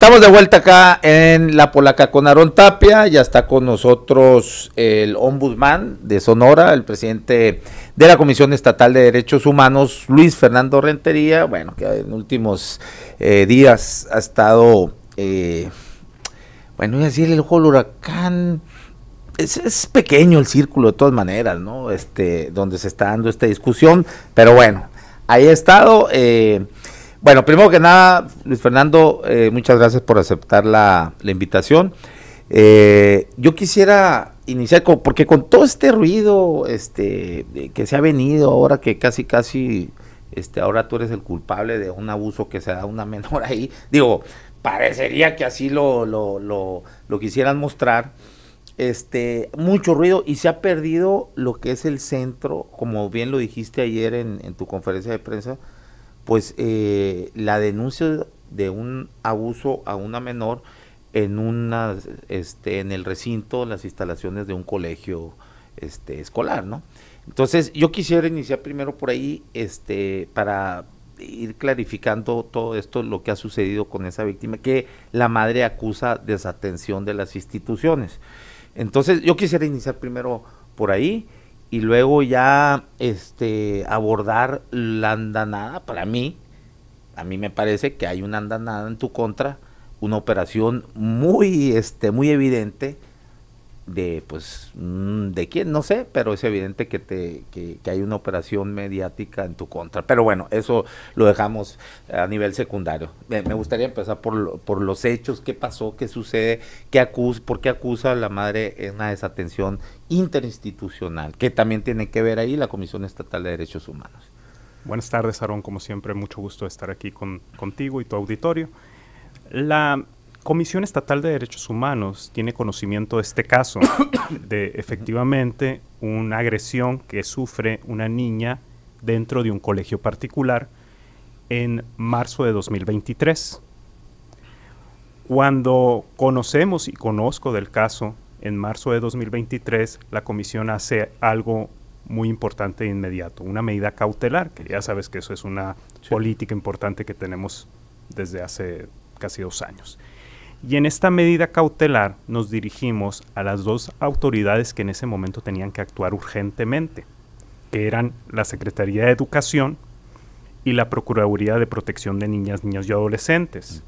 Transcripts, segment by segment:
Estamos de vuelta acá en La Polaca con Aarón Tapia. Ya está con nosotros el ombudsman de Sonora, el presidente de la Comisión Estatal de Derechos Humanos, Luis Fernando Rentería. Bueno, que en últimos eh, días ha estado, eh, bueno, y a decir el ojo del huracán. Es, pequeño el círculo de todas maneras, ¿no? Este, donde se está dando esta discusión, pero bueno, ahí ha estado. Eh, bueno, primero que nada, Luis Fernando, eh, muchas gracias por aceptar la, invitación. Eh, yo quisiera iniciar porque con todo este ruido este, que se ha venido ahora que casi casi este, ahora tú eres el culpable de un abuso que se da a una menor ahí, digo, parecería que así lo, lo, quisieran mostrar. Este, mucho ruido y se ha perdido lo que es el centro, como bien lo dijiste ayer en tu conferencia de prensa, pues eh, la denuncia de un abuso a una menor en una este en el recinto las instalaciones de un colegio este escolar no entonces yo quisiera iniciar primero por ahí este para ir clarificando todo esto lo que ha sucedido con esa víctima que la madre acusa desatención de las instituciones entonces yo quisiera iniciar primero por ahí y luego ya este abordar la andanada para mí a mí me parece que hay una andanada en tu contra una operación muy este muy evidente de, pues, mm, de quién, no sé, pero es evidente que, te, que, hay una operación mediática en tu contra. Pero bueno, eso lo dejamos a nivel secundario. Me, gustaría empezar por, por los hechos, qué pasó, qué sucede, qué acusa, por qué acusa a la madre en una desatención interinstitucional, que también tiene que ver ahí la Comisión Estatal de Derechos Humanos. Buenas tardes, Aarón, como siempre, mucho gusto estar aquí con, contigo y tu auditorio. La Comisión Estatal de Derechos Humanos tiene conocimiento de este caso, de efectivamente una agresión que sufre una niña dentro de un colegio particular en marzo de 2023. Cuando conocemos y conozco del caso, en marzo de 2023 la comisión hace algo muy importante e inmediato, una medida cautelar, que ya sabes que eso es una política importante que tenemos desde hace casi dos años. Y en esta medida cautelar nos dirigimos a las dos autoridades que en ese momento tenían que actuar urgentemente, que eran la Secretaría de Educación y la Procuraduría de Protección de Niñas, Niños y Adolescentes.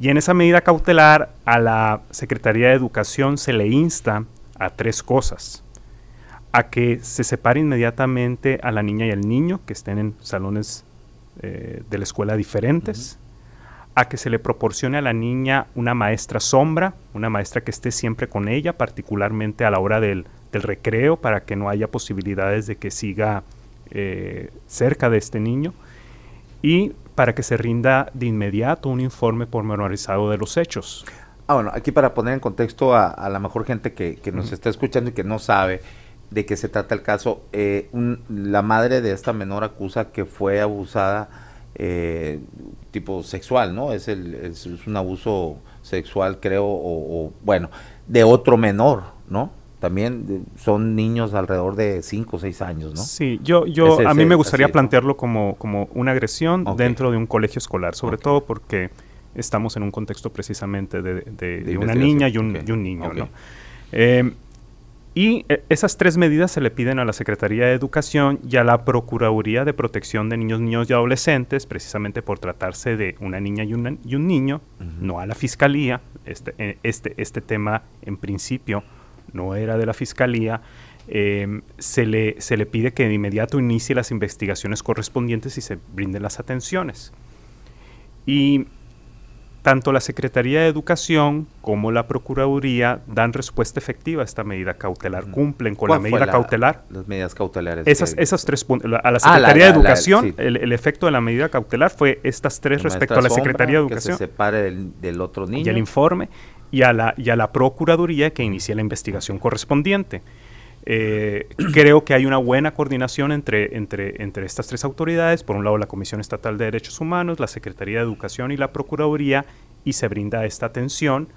Y en esa medida cautelar a la Secretaría de Educación se le insta a tres cosas. A que se separe inmediatamente a la niña y al niño que estén en salones eh, de la escuela diferentes a que se le proporcione a la niña una maestra sombra, una maestra que esté siempre con ella, particularmente a la hora del, recreo, para que no haya posibilidades de que siga eh, cerca de este niño, y para que se rinda de inmediato un informe pormenorizado de los hechos. Ah, bueno, aquí para poner en contexto a, la mejor gente que, nos está escuchando y que no sabe de qué se trata el caso, eh, la madre de esta menor acusa que fue abusada eh, tipo sexual, ¿no? Es, el, un abuso sexual, creo, o, bueno, de otro menor, ¿no? También eh, son niños alrededor de 5 o 6 años, ¿no? Sí, yo, yo a mí me gustaría plantearlo como, como una agresión dentro de un colegio escolar, sobre todo porque estamos en un contexto precisamente de, una niña y un, y niño, ¿no? Eh, y eh, esas tres medidas se le piden a la Secretaría de Educación y a la Procuraduría de Protección de Niños, Niños y Adolescentes, precisamente por tratarse de una niña y, un niño, no a la Fiscalía. Este, eh, este, este tema, en principio, no era de la Fiscalía. Em, se, le, se le pide que de inmediato inicie las investigaciones correspondientes y se brinden las atenciones. Y tanto la Secretaría de Educación como la Procuraduría dan respuesta efectiva a esta medida cautelar, cumplen con la medida cautelar. Las medidas cautelares. Esas, tres a ah, la Secretaría de Educación, el, efecto de la medida cautelar fue estas tres respecto a la Secretaría de Educación. separe del, otro niño. Y el informe, y a la, y a la Procuraduría que inicie la investigación correspondiente. Eh, creo que hay una buena coordinación entre, entre, entre estas tres autoridades, por un lado la Comisión Estatal de Derechos Humanos, la Secretaría de Educación y la Procuraduría, y se brinda esta atención.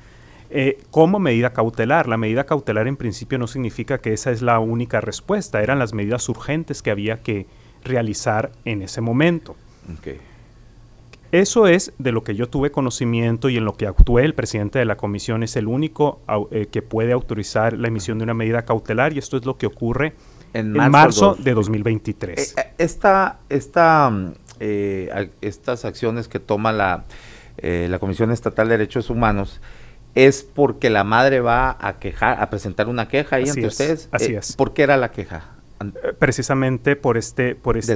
Eh, como medida cautelar. La medida cautelar en principio no significa que esa es la única respuesta, eran las medidas urgentes que había que realizar en ese momento. Eso es de lo que yo tuve conocimiento y en lo que actué. El presidente de la comisión es el único eh, que puede autorizar la emisión de una medida cautelar y esto es lo que ocurre en marzo, de 2023. Eh, eh, esta, esta, mm, estas acciones que toma la, la Comisión Estatal de Derechos Humanos es porque la madre va a quejar, a presentar una queja ahí ante ustedes. Así es. ¿Por qué era la queja? Eh, precisamente por este por este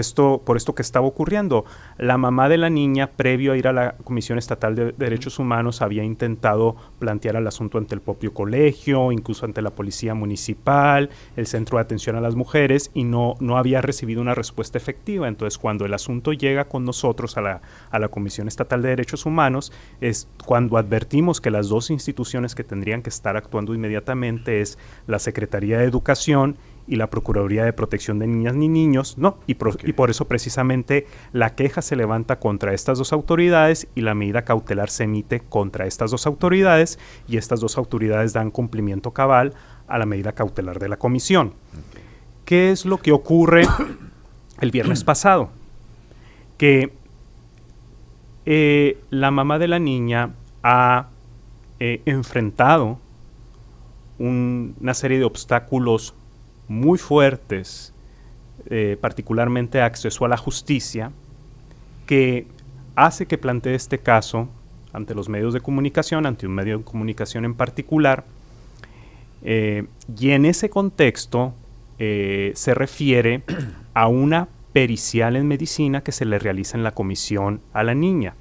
esto por esto que estaba ocurriendo la mamá de la niña previo a ir a la comisión estatal de derechos humanos había intentado plantear el asunto ante el propio colegio incluso ante la policía municipal el centro de atención a las mujeres y no no había recibido una respuesta efectiva entonces cuando el asunto llega con nosotros a la a la comisión estatal de derechos humanos es cuando advertimos que las dos instituciones que tendrían que estar actuando inmediatamente es la secretaría de educación y la Procuraduría de Protección de Niñas ni Niños, no. Y, por eso precisamente la queja se levanta contra estas dos autoridades y la medida cautelar se emite contra estas dos autoridades y estas dos autoridades dan cumplimiento cabal a la medida cautelar de la comisión. ¿Qué es lo que ocurre el viernes pasado? Que eh, la mamá de la niña ha eh, enfrentado una serie de obstáculos muy fuertes, eh, particularmente acceso a la justicia, que hace que plantee este caso ante los medios de comunicación, ante un medio de comunicación en particular, eh, y en ese contexto eh, se refiere a una pericial en medicina que se le realiza en la comisión a la niña.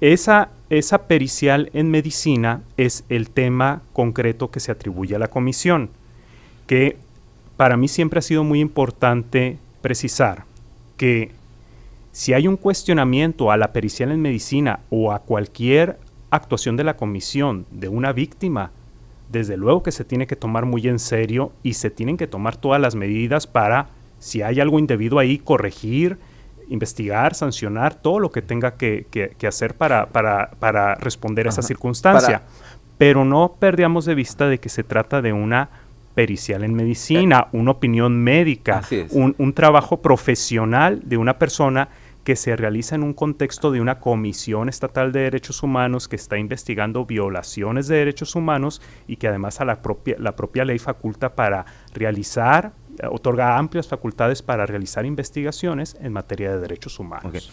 Esa, esa pericial en medicina es el tema concreto que se atribuye a la comisión que para mí siempre ha sido muy importante precisar que si hay un cuestionamiento a la pericial en medicina o a cualquier actuación de la comisión de una víctima, desde luego que se tiene que tomar muy en serio y se tienen que tomar todas las medidas para, si hay algo indebido ahí, corregir, investigar, sancionar, todo lo que tenga que, hacer para, para, responder a esa circunstancia. Pero no perdamos de vista de que se trata de una pericial en medicina, eh, una opinión médica, un, un trabajo profesional de una persona que se realiza en un contexto de una Comisión Estatal de Derechos Humanos que está investigando violaciones de derechos humanos y que además a la propia, la propia ley faculta para realizar, eh, otorga amplias facultades para realizar investigaciones en materia de derechos humanos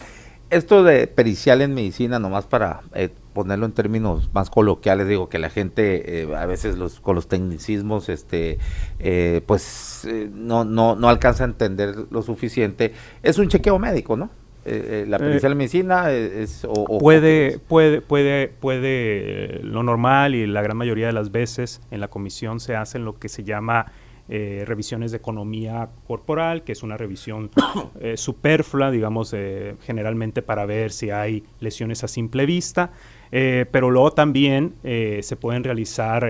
esto de pericial en medicina, nomás para eh, ponerlo en términos más coloquiales, digo que la gente eh, a veces los, con los tecnicismos, este, eh, pues no, no, no alcanza a entender lo suficiente, es un chequeo médico, ¿no? la pericial en medicina es, puede puede puede puede lo normal y la gran mayoría de las veces en la comisión se hacen lo que se llama eh, revisiones de economía corporal, que es una revisión eh, superflua, digamos, eh, generalmente para ver si hay lesiones a simple vista, pero luego también se pueden realizar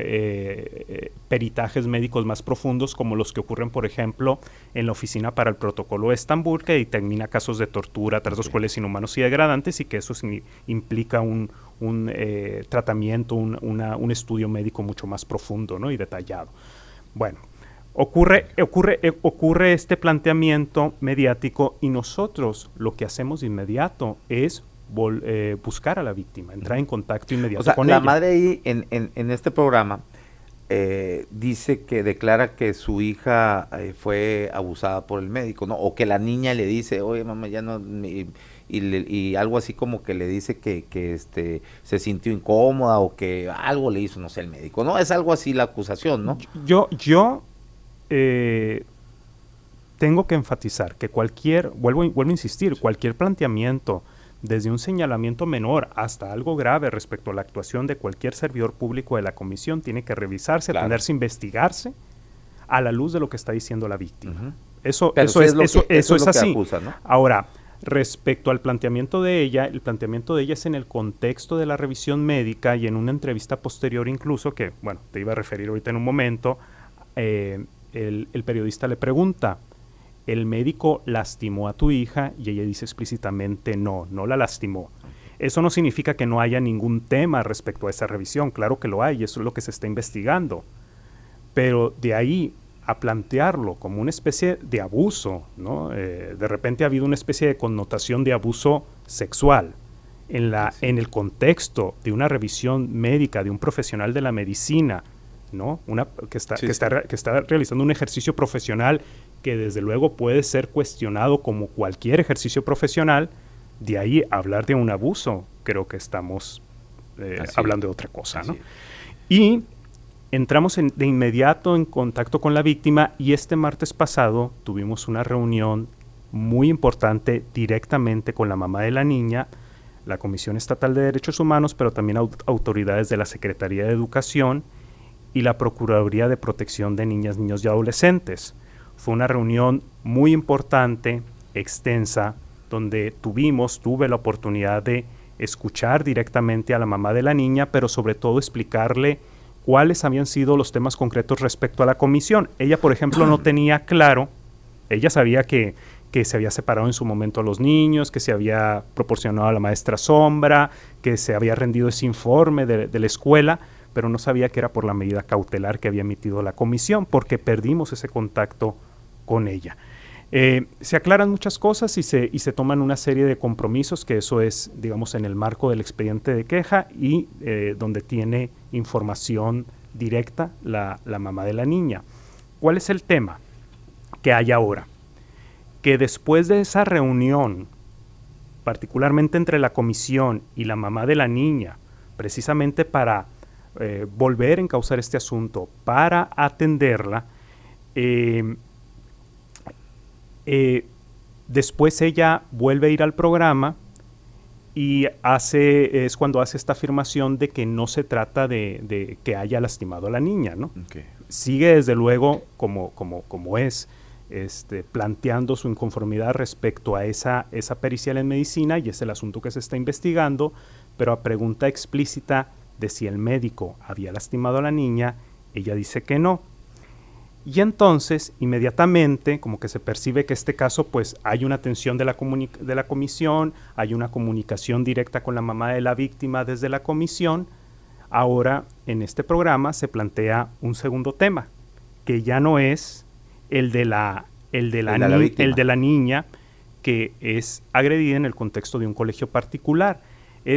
peritajes médicos más profundos, como los que ocurren, por ejemplo, en la Oficina para el Protocolo de Estambul, que determina casos de tortura, tratos cuales cuales inhumanos y degradantes, y que eso implica un, tratamiento, un, estudio médico mucho más profundo ¿no? y detallado. Bueno, Ocurre, ocurre, eh, ocurre este planteamiento mediático y nosotros lo que hacemos de inmediato es eh, buscar a la víctima, entrar en contacto inmediato o sea, la madre ahí en, en, este programa eh, dice que declara que su hija fue abusada por el médico, ¿no? O que la niña le dice, oye mamá, ya no... y, y, algo así como que le dice que, que, este, se sintió incómoda o que algo le hizo, no sé, el médico, ¿no? Es algo así la acusación, ¿no? Yo, yo eh, tengo que enfatizar que cualquier, vuelvo, vuelvo a insistir, cualquier planteamiento, desde un señalamiento menor hasta algo grave respecto a la actuación de cualquier servidor público de la comisión, tiene que revisarse, atenderse, tenerse investigarse a la luz de lo que está diciendo la víctima. Eso, eso, es, eso, es, así. Ahora, respecto al planteamiento de ella, el planteamiento de ella es en el contexto de la revisión médica y en una entrevista posterior incluso, que, bueno, te iba a referir ahorita en un momento, eh, el, periodista le pregunta, ¿el médico lastimó a tu hija? Y ella dice explícitamente, no, no la lastimó. Eso no significa que no haya ningún tema respecto a esa revisión, claro que lo hay, eso es lo que se está investigando. Pero de ahí a plantearlo como una especie de abuso, ¿no? Eh, de repente ha habido una especie de connotación de abuso sexual en, la, en el contexto de una revisión médica de un profesional de la medicina ¿no? Una que está, que, está, realizando un ejercicio profesional que desde luego puede ser cuestionado como cualquier ejercicio profesional, de ahí hablar de un abuso, creo que estamos eh, hablando de otra cosa, Y entramos de inmediato en contacto con la víctima y este martes pasado tuvimos una reunión muy importante directamente con la mamá de la niña, la Comisión Estatal de Derechos Humanos, pero también autoridades de la Secretaría de Educación, y la Procuraduría de Protección de Niñas, Niños y Adolescentes. Fue una reunión muy importante, extensa, donde tuvimos, tuve la oportunidad de escuchar directamente a la mamá de la niña, pero sobre todo explicarle cuáles habían sido los temas concretos respecto a la comisión. Ella, por ejemplo, no tenía claro, ella sabía que, se había separado en su momento a los niños, que se había proporcionado a la maestra sombra, que se había rendido ese informe de la escuela, pero no sabía que era por la medida cautelar que había emitido la comisión, porque perdimos ese contacto con ella. Eh, se aclaran muchas cosas y se, toman una serie de compromisos, que eso es, digamos, en el marco del expediente de queja y eh, donde tiene información directa la, la mamá de la niña. ¿Cuál es el tema que hay ahora? Que después de esa reunión, particularmente entre la comisión y la mamá de la niña, precisamente para eh, volver a encauzar este asunto para atenderla. Eh, eh, después ella vuelve a ir al programa y hace, es cuando hace esta afirmación de que no se trata de, que haya lastimado a la niña, ¿no? Sigue desde luego como, como, como es. Este, planteando su inconformidad respecto a esa, esa pericial en medicina y es el asunto que se está investigando, pero a pregunta explícita de si el médico había lastimado a la niña, ella dice que no. Y entonces, inmediatamente, como que se percibe que este caso, pues hay una atención de la, de la comisión, hay una comunicación directa con la mamá de la víctima desde la comisión. Ahora, en este programa se plantea un segundo tema, que ya no es el de la, el de el de la niña que es agredida en el contexto de un colegio particular,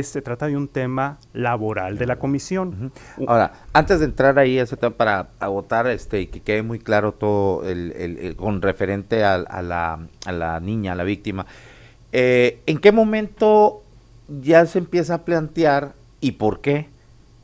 se trata de un tema laboral de la comisión. Ahora, antes de entrar ahí ese tema para agotar este, y que quede muy claro todo el, con referente a, la, a, la, niña, a la víctima, eh, ¿en qué momento ya se empieza a plantear y por qué?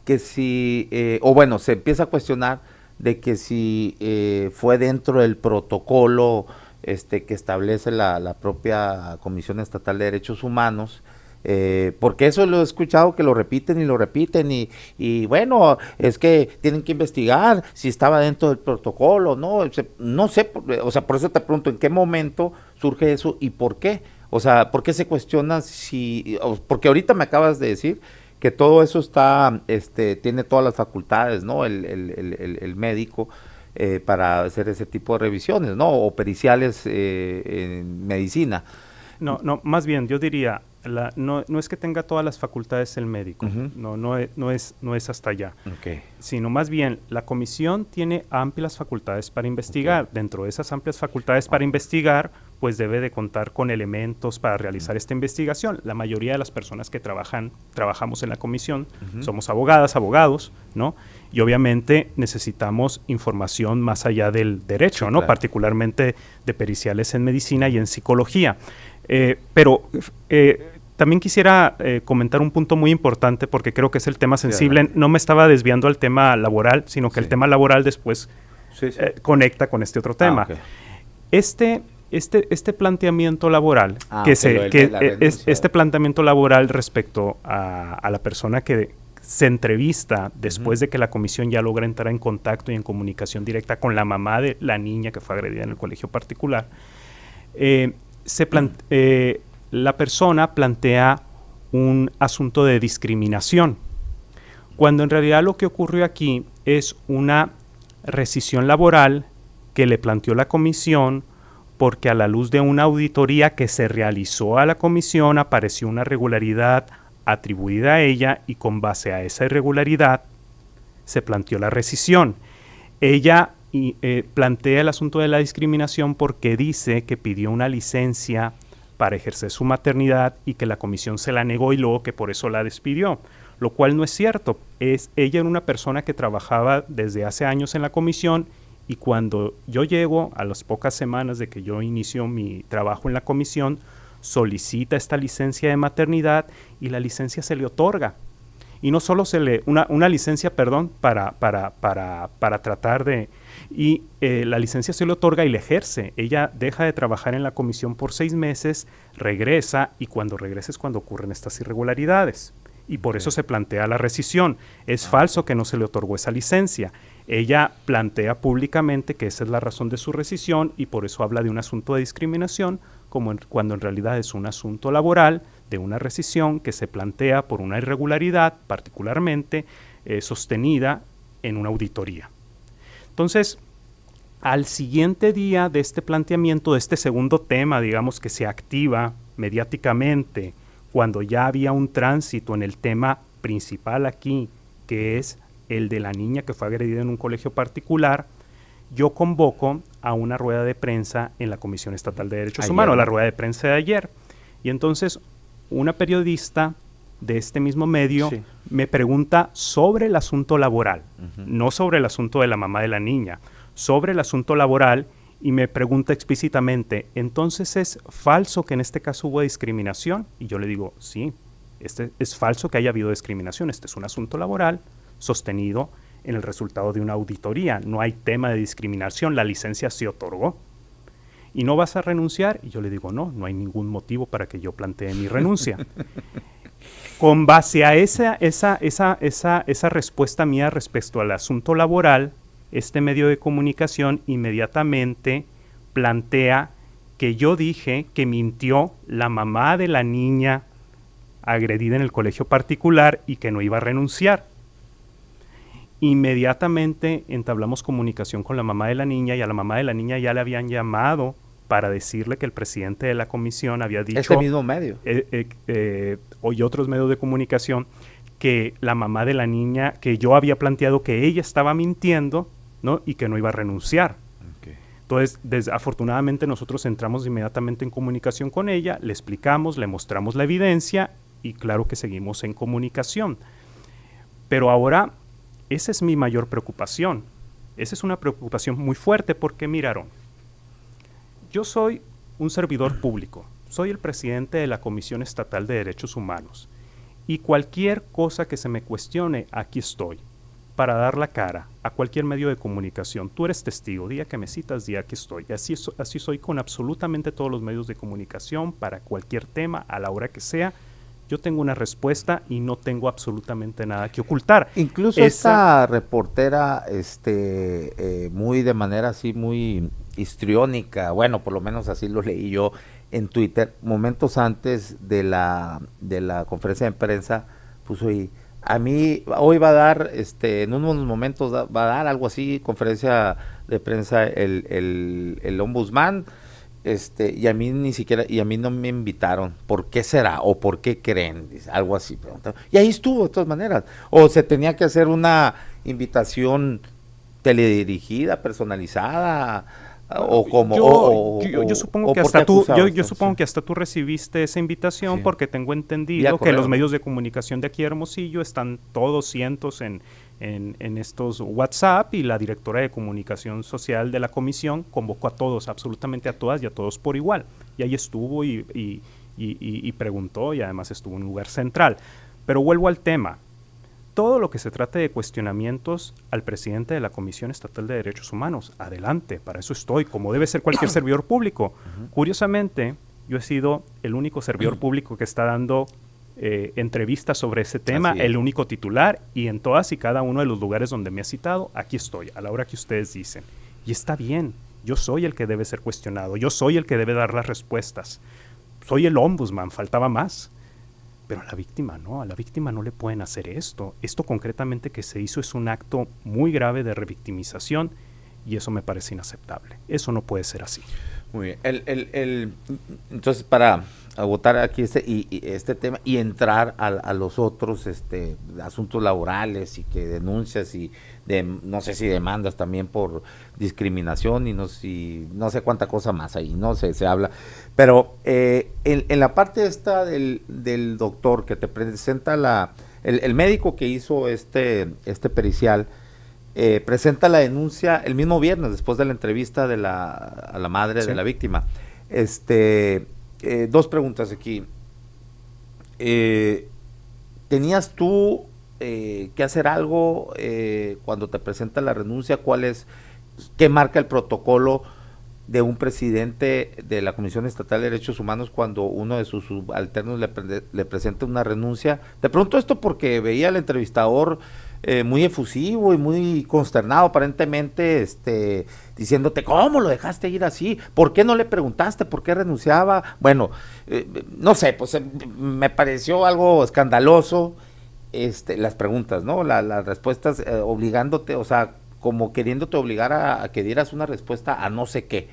Que si, eh, o bueno, se empieza a cuestionar de que si eh, fue dentro del protocolo este, que establece la propia Comisión Estatal de Derechos Humanos, eh, porque eso lo he escuchado que lo repiten y lo repiten y, y, bueno, es que tienen que investigar si estaba dentro del protocolo, no, no sé, o sea, por eso te pregunto, ¿en qué momento surge eso y por qué? O sea, ¿por qué se cuestiona si, porque ahorita me acabas de decir que todo eso está, este, tiene todas las facultades, ¿no? El, médico eh, para hacer ese tipo de revisiones, ¿no? O periciales eh, en medicina. No, no, más bien, yo diría, no, es que tenga todas las facultades el médico, no, no, e, no, es, no es hasta allá, sino más bien la comisión tiene amplias facultades para investigar. Dentro de esas amplias facultades para investigar, pues debe de contar con elementos para realizar esta investigación. La mayoría de las personas que trabajan, trabajamos en la comisión, somos abogadas, abogados, ¿no? Y obviamente necesitamos información más allá del derecho, ¿no? Particularmente de periciales en medicina y en psicología. Eh, pero eh, también quisiera eh, comentar un punto muy importante porque creo que es el tema sensible. no me estaba desviando al tema laboral, sino que el tema laboral después conecta con este otro tema. Ah, este este, este planteamiento laboral ah, que se que este planteamiento laboral respecto a, la persona que se entrevista después de que la comisión ya logra entrar en contacto y en comunicación directa con la mamá de la niña que fue agredida en el colegio particular eh, la persona plantea un asunto de discriminación, cuando en realidad lo que ocurrió aquí es una rescisión laboral que le planteó la comisión porque a la luz de una auditoría que se realizó a la comisión apareció una regularidad atribuida a ella y con base a esa irregularidad se planteó la rescisión. Ella y, eh, plantea el asunto de la discriminación porque dice que pidió una licencia para ejercer su maternidad y que la comisión se la negó y luego que por eso la despidió, lo cual no es cierto. Es, ella era una persona que trabajaba desde hace años en la comisión y cuando yo llego, a las pocas semanas de que yo inicio mi trabajo en la comisión, solicita esta licencia de maternidad y la licencia se le otorga. Y no solo se le, una, una licencia, perdón, para, para, para, para tratar de y eh, la licencia se le otorga y le ejerce. Ella deja de trabajar en la comisión por seis meses, regresa y cuando regresa es cuando ocurren estas irregularidades. Y por eso se plantea la rescisión. Es ah. falso que no se le otorgó esa licencia. Ella plantea públicamente que esa es la razón de su rescisión y por eso habla de un asunto de discriminación, como cuando en realidad es un asunto laboral de una rescisión que se plantea por una irregularidad particularmente eh, sostenida en una auditoría. Entonces, al siguiente día de este planteamiento, de este segundo tema, digamos, que se activa mediáticamente, cuando ya había un tránsito en el tema principal aquí, que es el de la niña que fue agredida en un colegio particular, yo convoco a una rueda de prensa en la Comisión Estatal de Derechos Humanos, Humanos, la rueda de prensa de ayer. Y entonces una periodista de este mismo medio me pregunta sobre el asunto laboral, no sobre el asunto de la mamá de la niña, sobre el asunto laboral y me pregunta explícitamente, entonces es falso que en este caso hubo discriminación y yo le digo, sí, este es falso que haya habido discriminación, este es un asunto laboral sostenido en el resultado de una auditoría, no hay tema de discriminación, la licencia se otorgó. ¿Y no vas a renunciar? Y yo le digo, no, no hay ningún motivo para que yo plantee mi renuncia. Con base a esa, esa, esa, esa, esa respuesta mía respecto al asunto laboral, este medio de comunicación inmediatamente plantea que yo dije que mintió la mamá de la niña agredida en el colegio particular y que no iba a renunciar. Inmediatamente entablamos comunicación con la mamá de la niña y a la mamá de la niña ya le habían llamado para decirle que el presidente de la comisión había este dicho... Este mismo medio. Eh, eh, eh otros medios de comunicación que la mamá de la niña, que yo había planteado que ella estaba mintiendo, ¿no? Y que no iba a renunciar. Entonces, desafortunadamente nosotros entramos inmediatamente en comunicación con ella, le explicamos, le mostramos la evidencia y claro que seguimos en comunicación. Pero ahora, esa es mi mayor preocupación. Esa es una preocupación muy fuerte porque miraron, yo soy un servidor público, soy el presidente de la Comisión Estatal de Derechos Humanos y cualquier cosa que se me cuestione, aquí estoy para dar la cara a cualquier medio de comunicación. Tú eres testigo, día que me citas, día que estoy. Así, así soy con absolutamente todos los medios de comunicación, para cualquier tema, a la hora que sea. Yo tengo una respuesta y no tengo absolutamente nada que ocultar. Incluso Esa, esta reportera, este, eh, muy de manera así, muy histriónica, bueno, por lo menos así lo leí yo en Twitter, momentos antes de la, de la conferencia de prensa, puso ahí, a mí hoy va a dar, este, en unos momentos va a dar algo así, conferencia de prensa el, el, ombudsman, este, y a mí ni siquiera, y a mí no me invitaron, ¿por qué será? ¿O por qué creen? algo así, preguntaron. Y ahí estuvo, de todas maneras. O se tenía que hacer una invitación teledirigida, personalizada, o como yo, yo, supongo que hasta tú yo, supongo que hasta tú recibiste esa invitación porque tengo entendido que los medios de comunicación de aquí de Hermosillo están todos cientos en, estos WhatsApp y la directora de comunicación social de la comisión convocó a todos, absolutamente a todas y a todos por igual. Y ahí estuvo y, y preguntó y además estuvo en un lugar central. Pero vuelvo al tema todo lo que se trate de cuestionamientos al presidente de la Comisión Estatal de Derechos Humanos. Adelante, para eso estoy, como debe ser cualquier servidor público. Curiosamente, yo he sido el único servidor público que está dando eh, entrevistas sobre ese tema, el único titular, y en todas y cada uno de los lugares donde me ha citado, aquí estoy, a la hora que ustedes dicen. Y está bien, yo soy el que debe ser cuestionado, yo soy el que debe dar las respuestas. Soy el ombudsman, faltaba más. Pero a la víctima no, a la víctima no le pueden hacer esto. Esto concretamente que se hizo es un acto muy grave de revictimización y eso me parece inaceptable. Eso no puede ser así. Muy bien. el, entonces, para agotar aquí este, y, este tema y entrar a, los otros este, asuntos laborales y que denuncias y de, no sé si demandas también por discriminación y no, si, no sé cuánta cosa más ahí, no sé, se habla. Pero eh, en, la parte esta del, del doctor que te presenta la, el, médico que hizo este, este pericial, eh, presenta la denuncia el mismo viernes después de la entrevista de la, a la madre de la víctima. Este, eh, dos preguntas aquí. Eh, ¿Tenías tú eh, que hacer algo cuando te presenta la renuncia? ¿Cuál es, qué marca el protocolo de un presidente de la Comisión Estatal de Derechos Humanos cuando uno de sus subalternos le, le presenta una renuncia? Te pregunto esto porque veía al entrevistador eh, muy efusivo y muy consternado, aparentemente, este, diciéndote, ¿cómo lo dejaste ir así? ¿Por qué no le preguntaste? ¿Por qué renunciaba? Bueno, eh, no sé, pues em, me pareció algo escandaloso este, las preguntas, ¿no? las respuestas eh, obligándote, o sea, como queriéndote obligar a, que dieras una respuesta a no sé qué.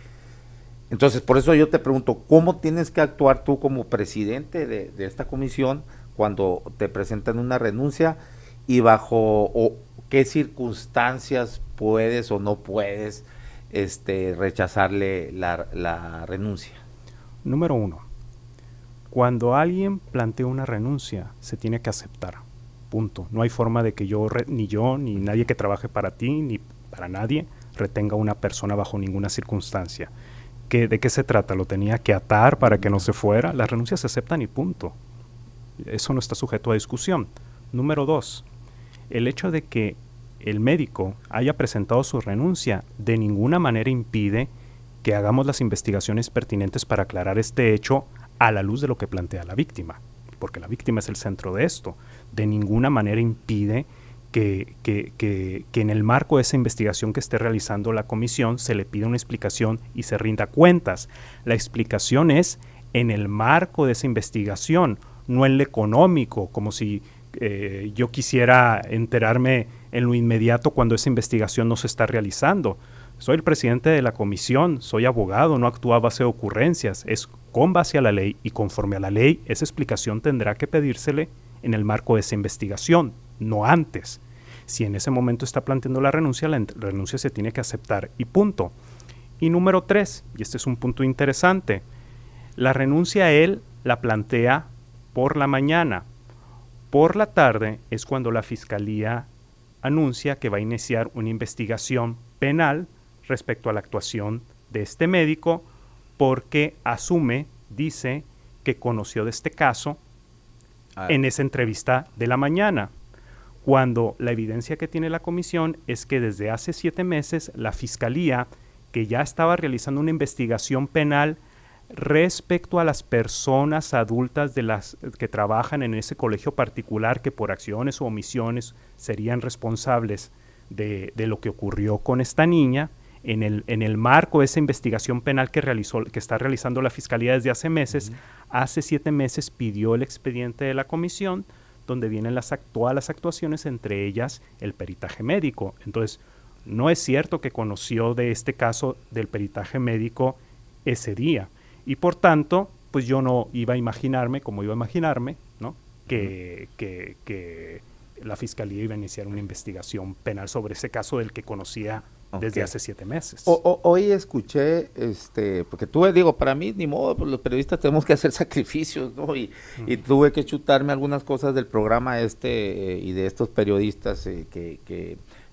Entonces, por eso yo te pregunto, ¿cómo tienes que actuar tú como presidente de esta comisión cuando te presentan una renuncia? y bajo qué circunstancias puedes o no puedes este, rechazarle la, renuncia. Número uno, cuando alguien plantea una renuncia, se tiene que aceptar. Punto. No hay forma de que yo, ni yo, ni nadie que trabaje para ti, ni para nadie, retenga a una persona bajo ninguna circunstancia. que ¿De qué se trata? ¿Lo tenía que atar para que no se fuera? Las renuncias se aceptan y punto. Eso no está sujeto a discusión. Número dos, el hecho de que el médico haya presentado su renuncia de ninguna manera impide que hagamos las investigaciones pertinentes para aclarar este hecho a la luz de lo que plantea la víctima, porque la víctima es el centro de esto. De ninguna manera impide que, en el marco de esa investigación que esté realizando la comisión se le pida una explicación y se rinda cuentas. La explicación es en el marco de esa investigación, no en lo económico, como si eh, yo quisiera enterarme en lo inmediato cuando esa investigación no se está realizando. Soy el presidente de la comisión, soy abogado, no actúa a base de ocurrencias, es con base a la ley y conforme a la ley, esa explicación tendrá que pedírsele en el marco de esa investigación, no antes. Si en ese momento está planteando la renuncia, la renuncia se tiene que aceptar y punto. Y número tres, y este es un punto interesante, la renuncia a él la plantea por la mañana, por la tarde es cuando la Fiscalía anuncia que va a iniciar una investigación penal respecto a la actuación de este médico porque asume, dice, que conoció de este caso ah. en esa entrevista de la mañana, cuando la evidencia que tiene la comisión es que desde hace siete meses la Fiscalía, que ya estaba realizando una investigación penal respecto a las personas adultas de las que trabajan en ese colegio particular que por acciones o omisiones serían responsables de, lo que ocurrió con esta niña en el, en el marco de esa investigación penal que, realizó, que está realizando la Fiscalía desde hace meses, hace siete meses pidió el expediente de la comisión, donde vienen las actuales las actuaciones, entre ellas el peritaje médico. Entonces, no es cierto que conoció de este caso del peritaje médico ese día. Y por tanto, pues yo no iba a imaginarme, como iba a imaginarme, ¿no? que, la fiscalía iba a iniciar una investigación penal sobre ese caso del que conocía desde hace siete meses. hoy escuché, este, porque tuve, digo, para mí ni modo, pues los periodistas tenemos que hacer sacrificios, ¿no? Y, tuve que chutarme algunas cosas del programa este eh, y de estos periodistas eh, que,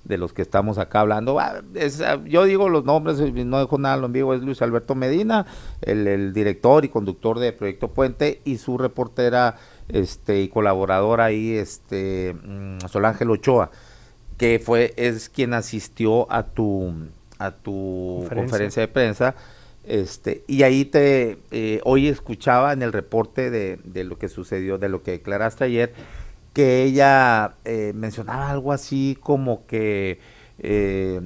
de los que estamos acá hablando. Ah, ah, yo digo los nombres, eh, no dejo nada en vivo, es Luis Alberto Medina, el, director y conductor de Proyecto Puente, y su reportera este, y colaboradora ahí, este, mm, Ángel Ochoa, que fue, es quien asistió a tu, a tu conferencia, de prensa. Este, y ahí te, eh, hoy escuchaba en el reporte de, de lo que sucedió, de lo que declaraste ayer, que ella eh, mencionaba algo así como que eh,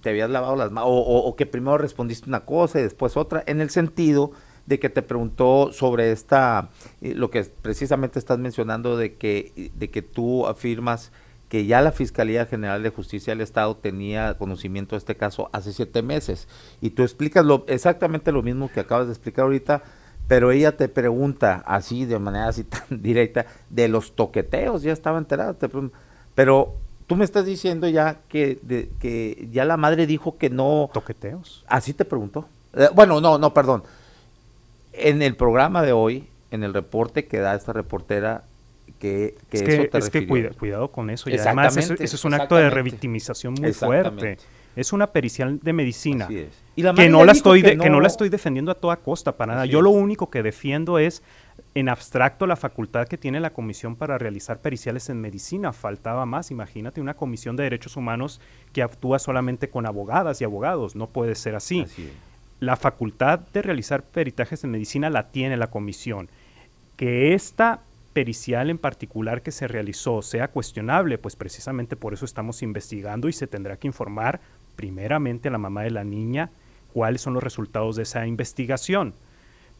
te habías lavado las manos, o, que primero respondiste una cosa y después otra, en el sentido de que te preguntó sobre esta, eh, lo que precisamente estás mencionando, de que, de que tú afirmas que ya la Fiscalía General de Justicia del Estado tenía conocimiento de este caso hace siete meses. Y tú explicas lo, exactamente lo mismo que acabas de explicar ahorita, pero ella te pregunta así, de manera así tan directa, de los toqueteos, ya estaba enterada, pero tú me estás diciendo ya que, que ya la madre dijo que no... Toqueteos. Así te preguntó. Eh, bueno, no, no, perdón. En el programa de hoy, en el reporte que da esta reportera, que, que es eso es que cuidado con eso. Y además, eso, es un acto de revictimización muy fuerte. Es una pericial de medicina. Así es que, no la estoy que, no... la estoy defendiendo a toda costa, para nada. Yo lo único que defiendo es en abstracto la facultad que tiene la comisión para realizar periciales en medicina. Faltaba más, imagínate, una comisión de derechos humanos que actúa solamente con abogadas y abogados. No puede ser así la facultad de realizar peritajes en medicina la tiene la comisión. Que esta pericial en particular que se realizó sea cuestionable, pues precisamente por eso estamos investigando y se tendrá que informar primeramente a la mamá de la niña cuáles son los resultados de esa investigación.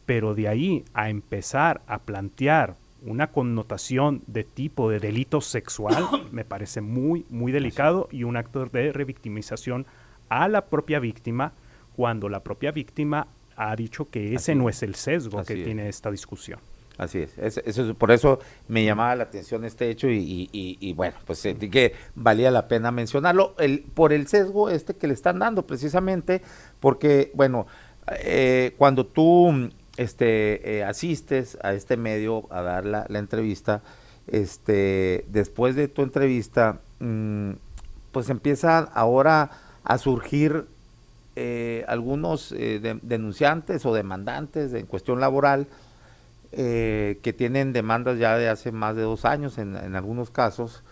Pero de ahí a empezar a plantear una connotación de tipo de delito sexual me parece muy, muy delicado y un acto de revictimización a la propia víctima cuando la propia víctima ha dicho que ese no es el sesgo que tiene esta discusión. Así es. es, por eso me llamaba la atención este hecho y, bueno, pues sentí eh, que valía la pena mencionarlo el, por el sesgo este que le están dando precisamente, porque bueno, eh, cuando tú este, eh, asistes a este medio a dar la, entrevista, este, después de tu entrevista, mm, pues empiezan ahora a surgir algunos denunciantes o demandantes en cuestión laboral eh, que tienen demandas ya de hace más de dos años en, algunos casos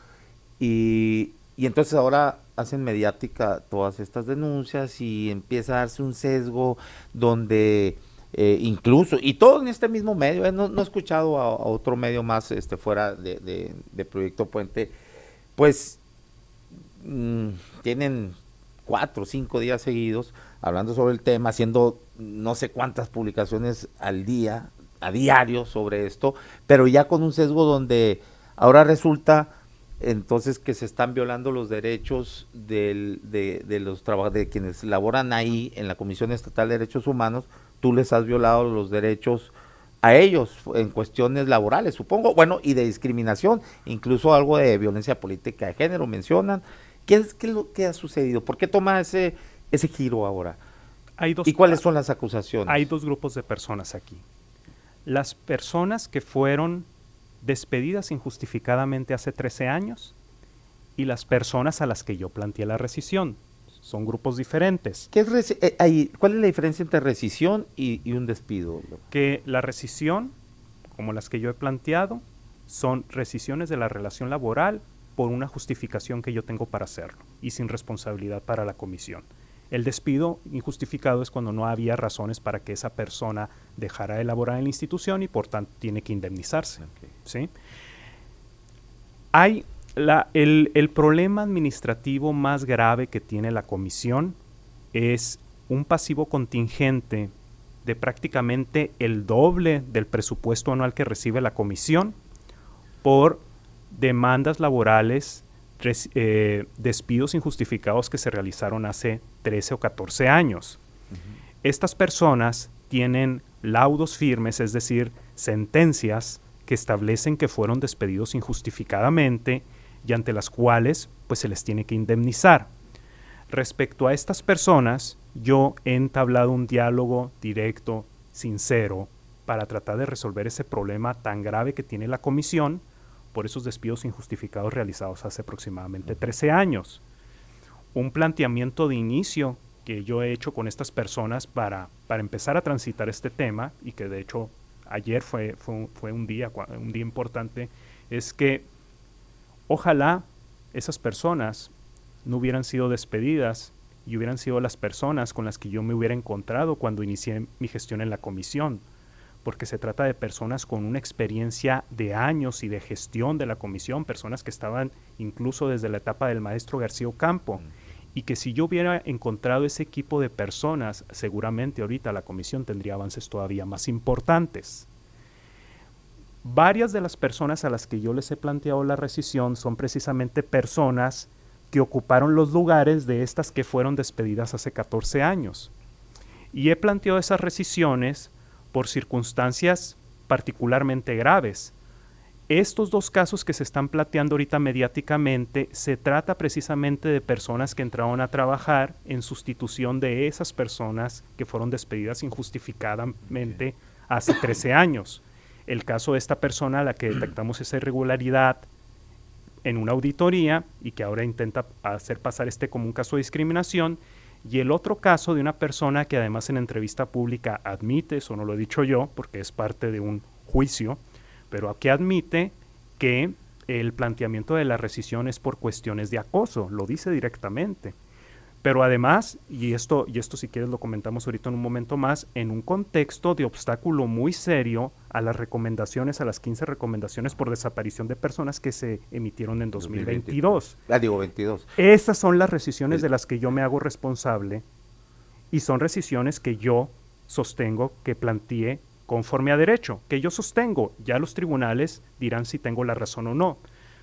y, entonces ahora hacen mediática todas estas denuncias y empieza a darse un sesgo donde eh, incluso, y todo en este mismo medio, eh, no, he escuchado a, otro medio más este, fuera de, Proyecto Puente, pues mm, tienen cuatro o cinco días seguidos hablando sobre el tema, haciendo no sé cuántas publicaciones al día a diario sobre esto, pero ya con un sesgo donde ahora resulta entonces que se están violando los derechos de, de, los de quienes laboran ahí en la Comisión Estatal de Derechos Humanos, tú les has violado los derechos a ellos en cuestiones laborales, supongo, bueno, y de discriminación, incluso algo de violencia política de género mencionan. ¿Qué es ha sucedido? ¿Por qué toma ese, ese giro ahora? Hay dos, ¿Y cuáles son las acusaciones? Hay dos grupos de personas aquí las personas que fueron despedidas injustificadamente hace 13 años y las personas a las que yo planteé la rescisión. Son grupos diferentes. Eh, ¿Cuál es la diferencia entre rescisión y, y un despido? Que la rescisión, como las que yo he planteado, son rescisiones de la relación laboral por una justificación que yo tengo para hacerlo y sin responsabilidad para la comisión. El despido injustificado es cuando no había razones para que esa persona dejara de laborar en la institución y por tanto tiene que indemnizarse. ¿sí? Hay el, el problema administrativo más grave que tiene la comisión es un pasivo contingente de prácticamente el doble del presupuesto anual que recibe la comisión por demandas laborales eh, despidos injustificados que se realizaron hace 13 o 14 años. Estas personas tienen laudos firmes, es decir, sentencias que establecen que fueron despedidos injustificadamente y ante las cuales pues se les tiene que indemnizar. Respecto a estas personas, yo he entablado un diálogo directo, sincero, para tratar de resolver ese problema tan grave que tiene la comisión por esos despidos injustificados realizados hace aproximadamente 13 años. Un planteamiento de inicio que yo he hecho con estas personas para, para empezar a transitar este tema y que de hecho ayer fue, fue, un, día, un día importante, es que ojalá esas personas no hubieran sido despedidas y hubieran sido las personas con las que yo me hubiera encontrado cuando inicié mi gestión en la comisión porque se trata de personas con una experiencia de años y de gestión de la comisión, personas que estaban incluso desde la etapa del maestro García Campo mm. y que si yo hubiera encontrado ese equipo de personas, seguramente ahorita la comisión tendría avances todavía más importantes. Varias de las personas a las que yo les he planteado la rescisión son precisamente personas que ocuparon los lugares de estas que fueron despedidas hace 14 años. Y he planteado esas rescisiones por circunstancias particularmente graves. Estos dos casos que se están planteando ahorita mediáticamente se trata precisamente de personas que entraron a trabajar en sustitución de esas personas que fueron despedidas injustificadamente hace 13 años. El caso de esta persona a la que detectamos esa irregularidad en una auditoría y que ahora intenta hacer pasar este como un caso de discriminación y el otro caso de una persona que además en entrevista pública admite, eso no lo he dicho yo, porque es parte de un juicio, pero aquí admite que el planteamiento de la rescisión es por cuestiones de acoso, lo dice directamente. Pero además, y esto, y esto si quieres lo comentamos ahorita en un momento más, en un contexto de obstáculo muy serio a las recomendaciones, a las 15 recomendaciones por desaparición de personas que se emitieron en 2022. Ya ah, digo 22. Esas son las rescisiones de las que yo me hago responsable y son rescisiones que yo sostengo que planteé conforme a derecho, que yo sostengo. Ya los tribunales dirán si tengo la razón o no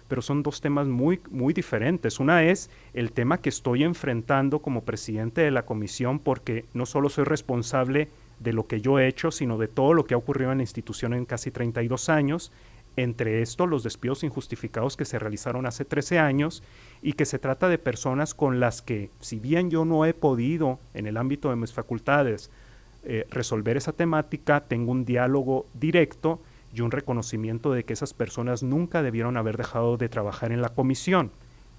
pero son dos temas muy, muy diferentes. Una es el tema que estoy enfrentando como presidente de la comisión porque no solo soy responsable de lo que yo he hecho, sino de todo lo que ha ocurrido en la institución en casi 32 años, entre esto los despidos injustificados que se realizaron hace 13 años y que se trata de personas con las que, si bien yo no he podido en el ámbito de mis facultades eh, resolver esa temática, tengo un diálogo directo y un reconocimiento de que esas personas nunca debieron haber dejado de trabajar en la comisión.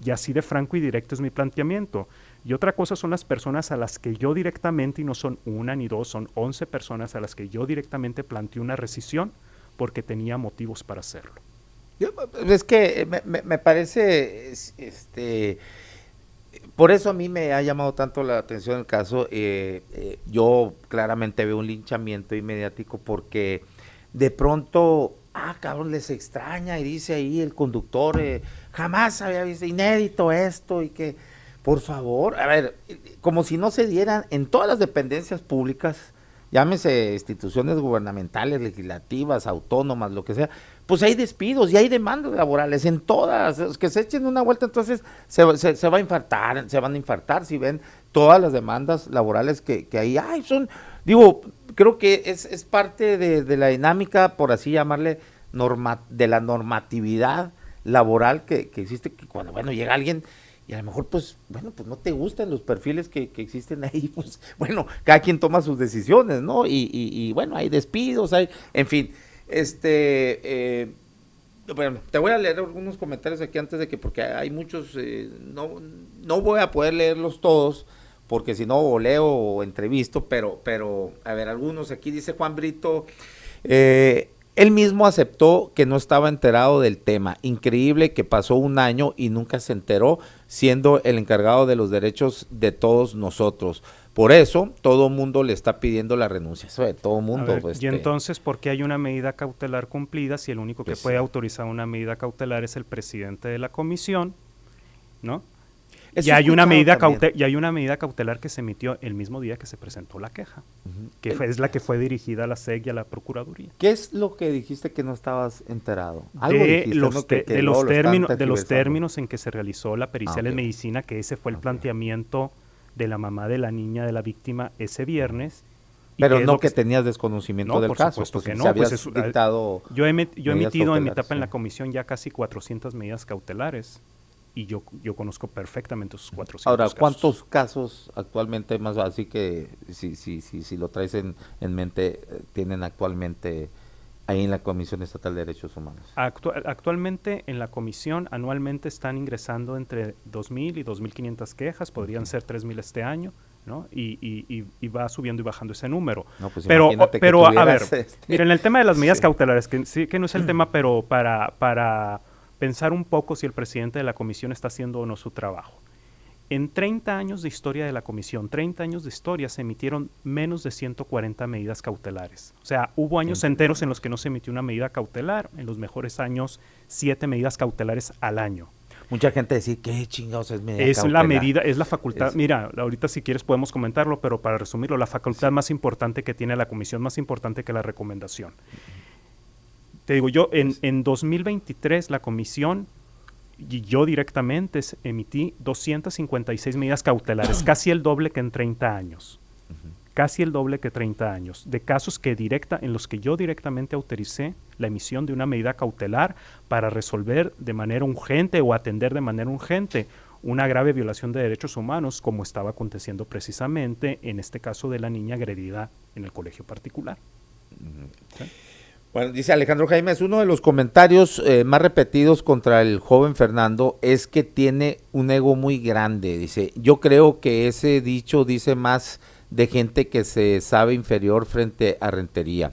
Y así de franco y directo es mi planteamiento. Y otra cosa son las personas a las que yo directamente, y no son una ni dos, son 11 personas a las que yo directamente planteé una rescisión porque tenía motivos para hacerlo. Pues, es que eh, me, parece, este, por eso a mí me ha llamado tanto la atención el caso. Eh, eh, yo claramente veo un linchamiento inmediático porque de pronto, ah, cabrón, les extraña y dice ahí el conductor, eh, jamás había visto inédito esto y que, por favor, a ver, como si no se dieran en todas las dependencias públicas, llámese instituciones gubernamentales, legislativas, autónomas, lo que sea, pues hay despidos y hay demandas laborales en todas, que se echen una vuelta, entonces se, va a infartar, se van a infartar si ven todas las demandas laborales que, que ahí hay, son Digo, creo que es, es parte de, la dinámica, por así llamarle, norma, de la normatividad laboral que, que, existe, que cuando, bueno, llega alguien y a lo mejor, pues, bueno, pues no te gustan los perfiles que, que existen ahí, pues, bueno, cada quien toma sus decisiones, ¿no? Y, y, bueno, hay despidos, hay, en fin, este, eh, bueno, te voy a leer algunos comentarios aquí antes de que, porque hay muchos, eh, no, no voy a poder leerlos todos, porque si no leo o entrevisto, pero, pero, a ver, algunos, aquí dice Juan Brito, eh, él mismo aceptó que no estaba enterado del tema. Increíble que pasó un año y nunca se enteró, siendo el encargado de los derechos de todos nosotros. Por eso todo mundo le está pidiendo la renuncia, eso todo mundo. Pues, y este, entonces, ¿por qué hay una medida cautelar cumplida si el único que pues, puede autorizar una medida cautelar es el presidente de la comisión, no? Y hay, una medida cautelar que se emitió el mismo día que se presentó la queja, que es la que fue dirigida a la SEG y a la Procuraduría. ¿Qué es lo que dijiste que no estabas enterado? de, los, términos, de los términos en que se realizó la pericial ah, en medicina, que ese fue el ah, planteamiento de la mamá de la niña de la víctima ese viernes. Pero no que, tenías desconocimiento no, del por Supuesto pues, que no, pues, yo he, emitido en mi etapa en la comisión ya casi 400 medidas cautelares y yo, conozco perfectamente esos 400 Ahora, ¿cuántos casos, actualmente más así que si, si, si, si lo traes en, en mente, eh, tienen actualmente ahí en la Comisión Estatal de Derechos Humanos? actualmente en la comisión anualmente están ingresando entre 2.000 y 2.500 quejas, podrían ser 3.000 este año. ¿no? Y, y, y, va subiendo y bajando ese número. Pues pero, pero a ver, en este miren, el tema de las medidas cautelares, que sí que no es el tema, pero para, para pensar un poco si el presidente de la comisión está haciendo o no su trabajo. En 30 años de historia de la comisión, 30 años de historia, se emitieron menos de 140 medidas cautelares. O sea, hubo años enteros en los que no se emitió una medida cautelar, en los mejores años, 7 medidas cautelares al año. Mucha gente decir, ¿qué chingados es medida Es la medida, es la facultad, mira, ahorita si quieres podemos comentarlo, pero para resumirlo, la facultad más importante que tiene la comisión, más importante que la recomendación. Te digo, yo en, en 2023 la comisión y yo directamente emití 256 medidas cautelares, casi el doble que en 30 años. Casi el doble que 30 años, de casos que directa, en los que yo directamente autoricé la emisión de una medida cautelar para resolver de manera urgente o atender de manera urgente una grave violación de derechos humanos, como estaba aconteciendo precisamente en este caso de la niña agredida en el colegio particular. Bueno, dice Alejandro Jaime, es uno de los comentarios eh, más repetidos contra el joven Fernando es que tiene un ego muy grande. Dice, yo creo que ese dicho dice más de gente que se sabe inferior frente a Rentería.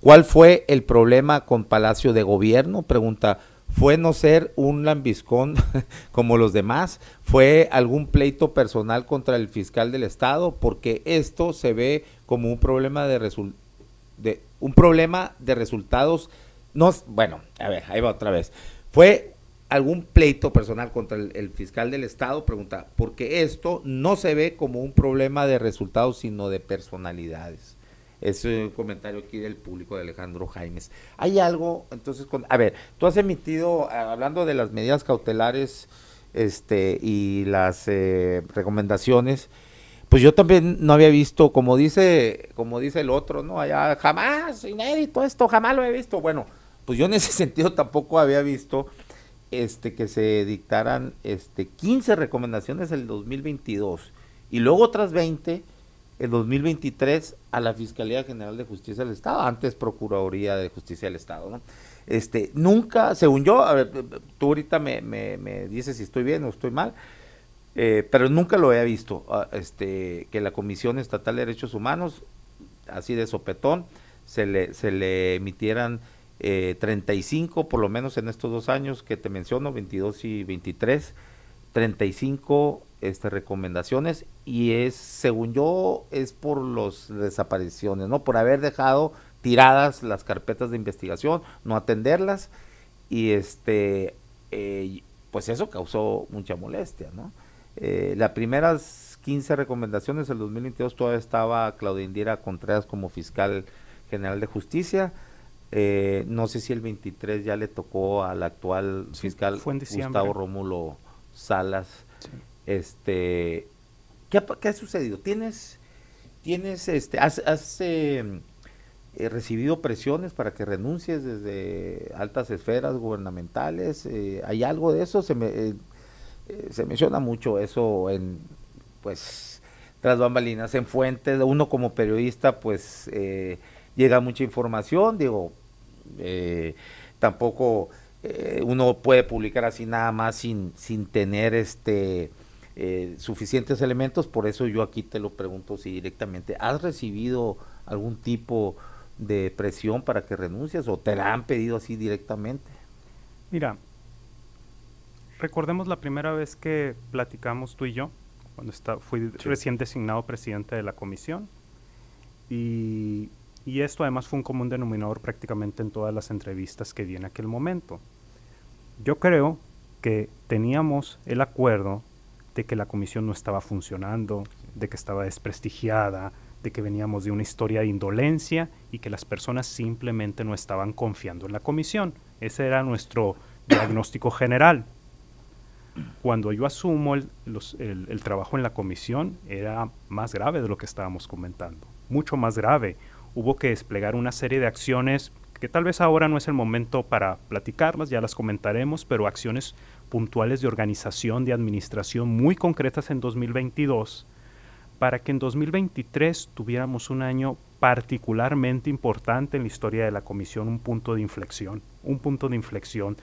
¿Cuál fue el problema con Palacio de Gobierno? Pregunta, ¿fue no ser un lambiscón como los demás? ¿Fue algún pleito personal contra el fiscal del Estado? Porque esto se ve como un problema de, de un problema de resultados. No, bueno, a ver, ahí va otra vez. Fue algún pleito personal contra el, fiscal del estado, pregunta, porque esto no se ve como un problema de resultados, sino de personalidades. Es un comentario aquí del público de Alejandro Jaimes. Hay algo, entonces, con, a ver, tú has emitido, ah, hablando de las medidas cautelares este, y las eh, recomendaciones, pues yo también no había visto, como dice, como dice el otro, ¿no? Allá, jamás, inédito esto, jamás lo he visto. Bueno, pues yo en ese sentido tampoco había visto este, que se dictaran este, 15 recomendaciones en el 2022 y luego otras 20 el 2023 a la Fiscalía General de Justicia del Estado, antes Procuraduría de Justicia del Estado, ¿no? Este, nunca, según yo, a ver, tú ahorita me, me, me dices si estoy bien o estoy mal, eh, pero nunca lo había visto, ah, este, que la Comisión Estatal de Derechos Humanos, así de sopetón, se le, se le emitieran eh, 35, por lo menos en estos dos años que te menciono, 22 y 23, 35 este, recomendaciones y es, según yo, es por las desapariciones, ¿no? Por haber dejado tiradas las carpetas de investigación, no atenderlas y este, eh, pues eso causó mucha molestia, ¿no? Eh, las primeras 15 recomendaciones del 2022 todavía estaba Claudia Indira Contreras como fiscal general de justicia. Eh, no sé si el 23 ya le tocó al actual fiscal Gustavo Rómulo Salas. Este, ¿qué, ha sucedido? ¿Tienes, tienes este, has, em, eh, recibido presiones para que renuncies desde altas esferas gubernamentales? Eh, ¿Hay algo de eso? Se me, eh, se menciona mucho eso en, pues, tras bambalinas, en fuentes, uno como periodista, pues, eh, llega mucha información, digo, eh, tampoco uno puede publicar así nada más sin, sin tener este... suficientes elementos, por eso yo aquí te lo pregunto si directamente, ¿has recibido algún tipo de presión para que renuncies o te la han pedido así directamente? Mira, recordemos la primera vez que platicamos tú y yo, cuando fui recién designado presidente de la comisión. Y, y, esto además fue un común denominador prácticamente en todas las entrevistas que di en aquel momento. Yo creo que teníamos el acuerdo de que la comisión no estaba funcionando, de que estaba desprestigiada, de que veníamos de una historia de indolencia y que las personas simplemente no estaban confiando en la comisión. Ese era nuestro diagnóstico general. Cuando yo asumo el, trabajo en la comisión era más grave de lo que estábamos comentando, mucho más grave. Hubo que desplegar una serie de acciones que tal vez ahora no es el momento para platicarlas, ya las comentaremos, pero acciones puntuales de organización, de administración muy concretas en 2022 para que en 2023 tuviéramos un año particularmente importante en la historia de la comisión, un punto de inflexión, un punto de inflexión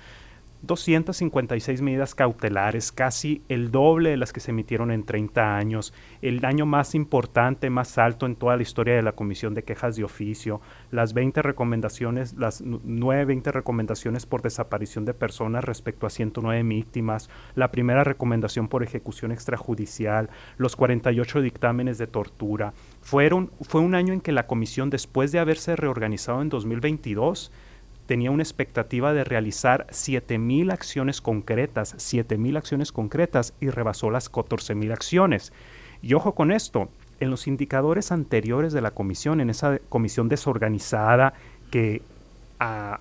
256 medidas cautelares, casi el doble de las que se emitieron en 30 años, el año más importante, más alto en toda la historia de la Comisión de Quejas de Oficio, las 20 recomendaciones, las 9, 20 recomendaciones por desaparición de personas respecto a 109 víctimas, la primera recomendación por ejecución extrajudicial, los 48 dictámenes de tortura. Fueron, fue un año en que la Comisión, después de haberse reorganizado en 2022, tenía una expectativa de realizar 7.000 acciones concretas, 7.000 acciones concretas y rebasó las 14.000 acciones. Y ojo con esto, en los indicadores anteriores de la comisión, en esa comisión desorganizada que a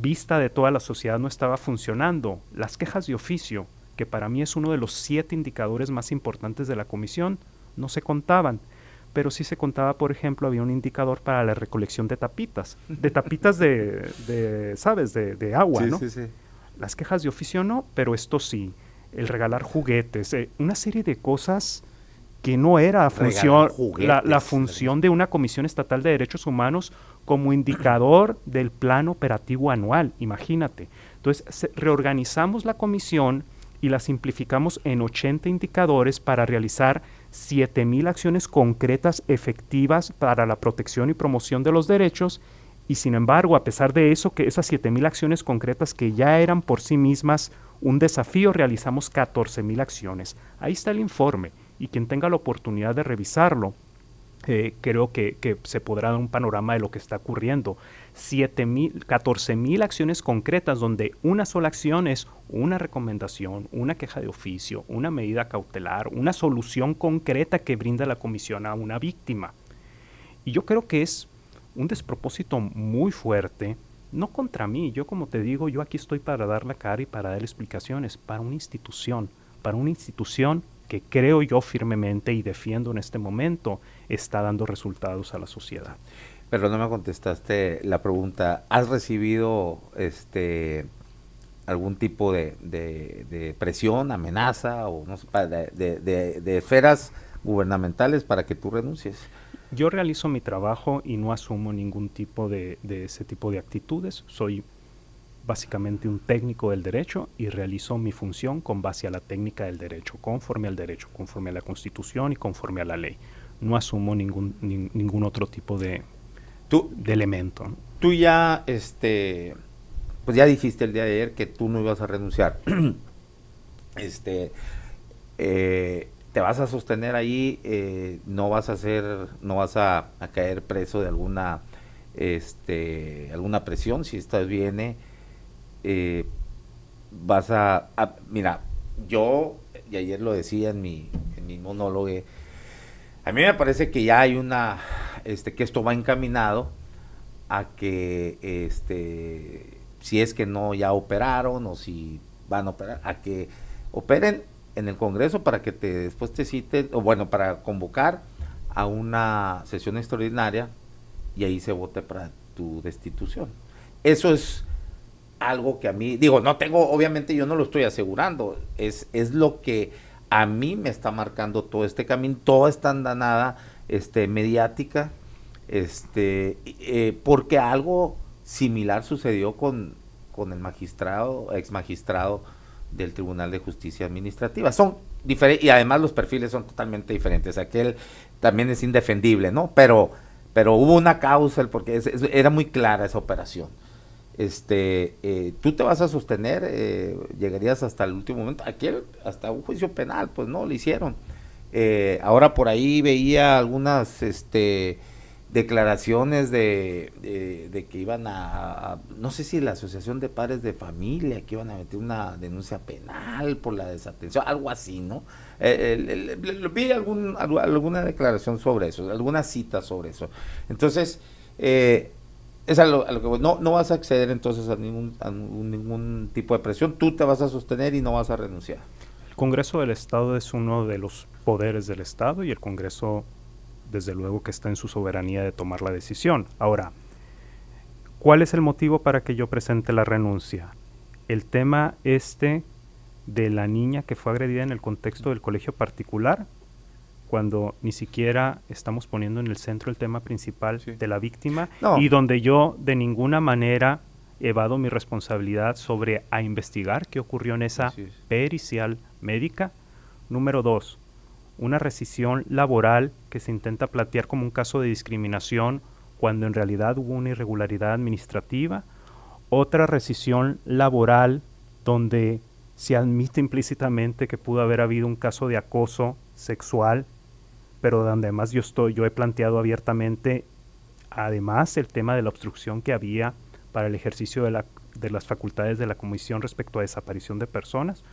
vista de toda la sociedad no estaba funcionando, las quejas de oficio, que para mí es uno de los siete indicadores más importantes de la comisión, no se contaban pero sí se contaba, por ejemplo, había un indicador para la recolección de tapitas, de tapitas de, ¿sabes?, de, agua, ¿no? Sí, sí. Las quejas de oficio no, pero esto sí, el regalar juguetes, eh, una serie de cosas que no era función, la, función de una Comisión Estatal de Derechos Humanos como indicador del plan operativo anual, imagínate. Entonces, reorganizamos la comisión y la simplificamos en 80 indicadores para realizar 7.000 acciones concretas efectivas para la protección y promoción de los derechos y sin embargo, a pesar de eso, que esas 7.000 acciones concretas que ya eran por sí mismas un desafío, realizamos 14.000 acciones. Ahí está el informe y quien tenga la oportunidad de revisarlo eh, creo que, se podrá dar un panorama de lo que está ocurriendo. 7 mil, 14 mil acciones concretas donde una sola acción es una recomendación, una queja de oficio, una medida cautelar, una solución concreta que brinda la comisión a una víctima. Y yo creo que es un despropósito muy fuerte, no contra mí, yo como te digo, yo aquí estoy para dar la cara y para dar explicaciones, para una institución, para una institución que creo yo firmemente y defiendo en este momento está dando resultados a la sociedad. Pero no me contestaste la pregunta. ¿Has recibido este algún tipo de, presión, amenaza o no sé, de, esferas gubernamentales para que tú renuncies? Yo realizo mi trabajo y no asumo ningún tipo de, ese tipo de actitudes. Soy básicamente un técnico del derecho y realizo mi función con base a la técnica del derecho, conforme al derecho, conforme a la constitución y conforme a la ley no asumo ningún, ningún otro tipo de, de elemento. Tú ya, este, pues ya dijiste el día de ayer que tú no ibas a renunciar. este, eh, te vas a sostener ahí, eh, no vas a hacer no vas a, caer preso de alguna, este, alguna presión si estás viene eh? vas a, mira, yo, y ayer lo decía en mi, en mi monólogo, a mí me parece que ya hay una, este, que esto va encaminado a que, este, si es que no ya operaron o si van a operar, a que operen en el Congreso para que te después te citen, o bueno, para convocar a una sesión extraordinaria y ahí se vote para tu destitución. Eso es algo que a mí, digo, no tengo, obviamente yo no lo estoy asegurando, es, es lo que a mí me está marcando todo este camino, toda esta andanada este, mediática, este, eh, porque algo similar sucedió con, con el magistrado, ex magistrado del Tribunal de Justicia Administrativa. Son diferentes, y además los perfiles son totalmente diferentes. Aquel también es indefendible, ¿no? Pero, pero hubo una causa, porque era muy clara esa operación este, eh, tú te vas a sostener, eh, llegarías hasta el último momento, aquí hasta un juicio penal, pues no, lo hicieron. Eh, ahora por ahí veía algunas este, declaraciones de, que iban a, no sé si la Asociación de Padres de Familia, que iban a meter una denuncia penal por la desatención, algo así, ¿no? vi algún, alguna declaración sobre eso, alguna cita sobre eso. Entonces, eh, es a que No, vas a acceder entonces a ningún, a ningún tipo de presión. Tú te vas a sostener y no vas a renunciar. El Congreso del Estado es uno de los poderes del Estado y el Congreso, desde luego, que está en su soberanía de tomar la decisión. Ahora, ¿cuál es el motivo para que yo presente la renuncia? El tema este de la niña que fue agredida en el contexto del colegio particular cuando ni siquiera estamos poniendo en el centro el tema principal de la víctima y donde yo de ninguna manera evado mi responsabilidad sobre a investigar qué ocurrió en esa pericial médica. Número dos, una rescisión laboral que se intenta plantear como un caso de discriminación cuando en realidad hubo una irregularidad administrativa. Otra rescisión laboral donde se admite implícitamente que pudo haber habido un caso de acoso sexual pero donde además yo estoy, yo he planteado abiertamente además el tema de la obstrucción que había para el ejercicio de, la, de las facultades de la comisión respecto a desaparición de personas.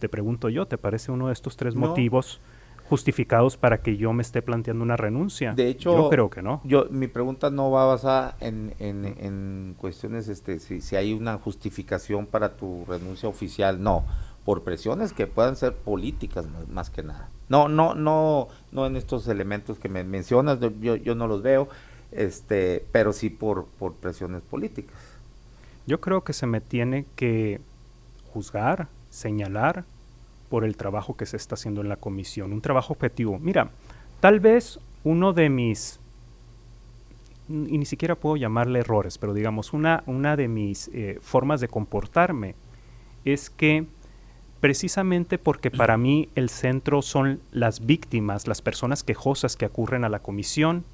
Te pregunto yo, ¿te parece uno de estos tres motivos justificados para que yo me esté planteando una renuncia? De hecho, yo creo que no. Yo, mi pregunta no va basada en, en, cuestiones, este, si, hay una justificación para tu renuncia oficial, no, por presiones que puedan ser políticas más que nada. No, no, no, no en estos elementos que me mencionas, yo, no los veo, este, pero sí por, por presiones políticas. Yo creo que se me tiene que juzgar, señalar por el trabajo que se está haciendo en la comisión, un trabajo objetivo. Mira, tal vez uno de mis, y ni siquiera puedo llamarle errores, pero digamos, una, una de mis eh, formas de comportarme es que precisamente porque para mí el centro son las víctimas, las personas quejosas que ocurren a la comisión.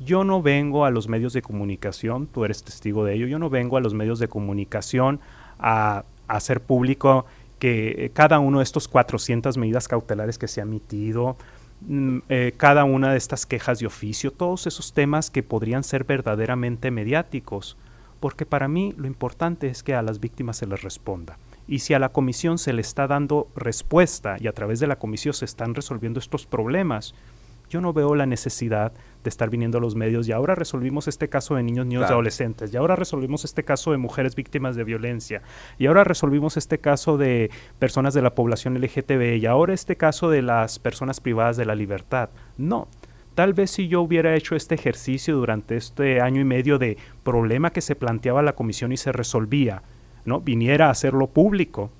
Yo no vengo a los medios de comunicación, tú eres testigo de ello, yo no vengo a los medios de comunicación a, hacer público que eh, cada uno de estos 400 medidas cautelares que se ha emitido, mm, eh, cada una de estas quejas de oficio, todos esos temas que podrían ser verdaderamente mediáticos, porque para mí lo importante es que a las víctimas se les responda y si a la comisión se le está dando respuesta y a través de la comisión se están resolviendo estos problemas, yo no veo la necesidad de estar viniendo a los medios y ahora resolvimos este caso de niños, niños y adolescentes, y ahora resolvimos este caso de mujeres víctimas de violencia, y ahora resolvimos este caso de personas de la población LGTB, y ahora este caso de las personas privadas de la libertad. No. Tal vez si yo hubiera hecho este ejercicio durante este año y medio de problema que se planteaba la comisión y se resolvía, ¿no? viniera a hacerlo público,